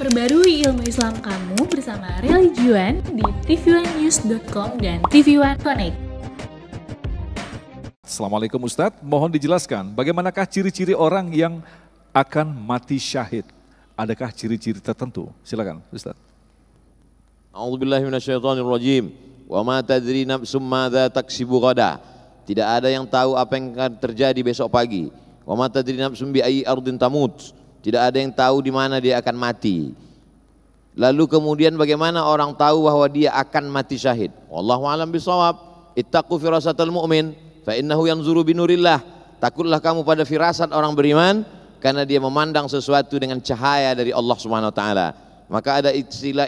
Perbarui ilmu Islam kamu bersama Religion di tv dan tv One Connect. Assalamualaikum Ustadz, mohon dijelaskan bagaimanakah ciri-ciri orang yang akan mati syahid? Adakah ciri-ciri tertentu? Silakan Ustadz. A'udzubillahiminasyaitonirrojim. Wa ma tadri nafsum madza taksibu gada. Tidak ada yang tahu apa yang akan terjadi besok pagi. Wa ma tadri nafsum bi ardin tamut tidak ada yang tahu di mana dia akan mati. Lalu kemudian bagaimana orang tahu bahwa dia akan mati syahid? Wallahu alam bisawab. Ittaqu firasatal mu'min fa innahu yanzuru binurillah. Takutlah kamu pada firasat orang beriman karena dia memandang sesuatu dengan cahaya dari Allah Subhanahu wa taala. Maka ada istilah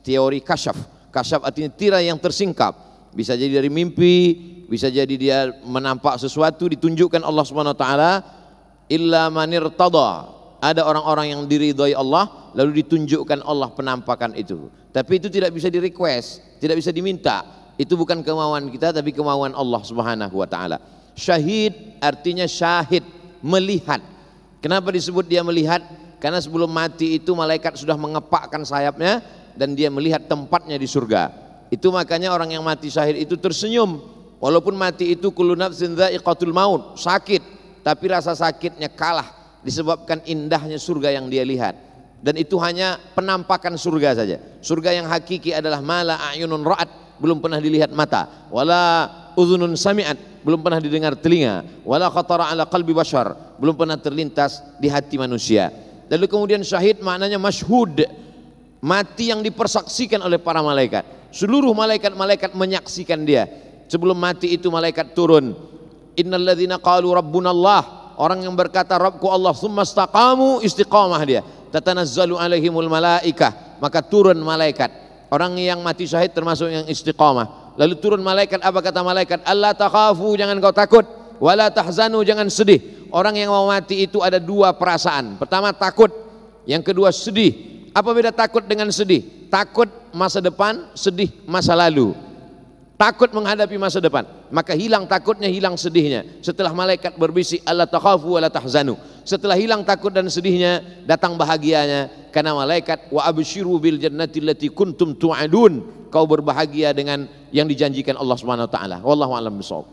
teori kasyaf. Kasyaf artinya tirai yang tersingkap. Bisa jadi dari mimpi, bisa jadi dia menampak sesuatu ditunjukkan Allah Subhanahu wa taala illa manirtada ada orang-orang yang diridhoi Allah lalu ditunjukkan Allah penampakan itu. Tapi itu tidak bisa direquest, tidak bisa diminta. Itu bukan kemauan kita tapi kemauan Allah Subhanahu wa taala. Syahid artinya syahid, melihat. Kenapa disebut dia melihat? Karena sebelum mati itu malaikat sudah mengepakkan sayapnya dan dia melihat tempatnya di surga. Itu makanya orang yang mati syahid itu tersenyum. Walaupun mati itu kulunat nafsin dha'iqatul maut, sakit, tapi rasa sakitnya kalah disebabkan indahnya surga yang dia lihat dan itu hanya penampakan surga saja surga yang hakiki adalah mala ayunun ra'at belum pernah dilihat mata wala uzunun sami'at belum pernah didengar telinga wala khatara ala qalbi bashar belum pernah terlintas di hati manusia lalu kemudian syahid maknanya masyhud mati yang dipersaksikan oleh para malaikat seluruh malaikat-malaikat menyaksikan dia sebelum mati itu malaikat turun ladzina qalu rabbunallah Orang yang berkata Rabbku Allah summa staqamu istiqamah dia. Tatanazzalu alaihimul malaikah, maka turun malaikat. Orang yang mati syahid termasuk yang istiqamah. Lalu turun malaikat apa kata malaikat? Allah takhafu jangan kau takut, wala tahzanu jangan sedih. Orang yang mau mati itu ada dua perasaan. Pertama takut, yang kedua sedih. Apa beda takut dengan sedih? Takut masa depan, sedih masa lalu. Takut menghadapi masa depan maka hilang takutnya hilang sedihnya setelah malaikat berbisik Allah takhafu wa tahzanu setelah hilang takut dan sedihnya datang bahagianya karena malaikat wa abshiru bil jannati allati kuntum tu'adun kau berbahagia dengan yang dijanjikan Allah Subhanahu wa taala wallahu alam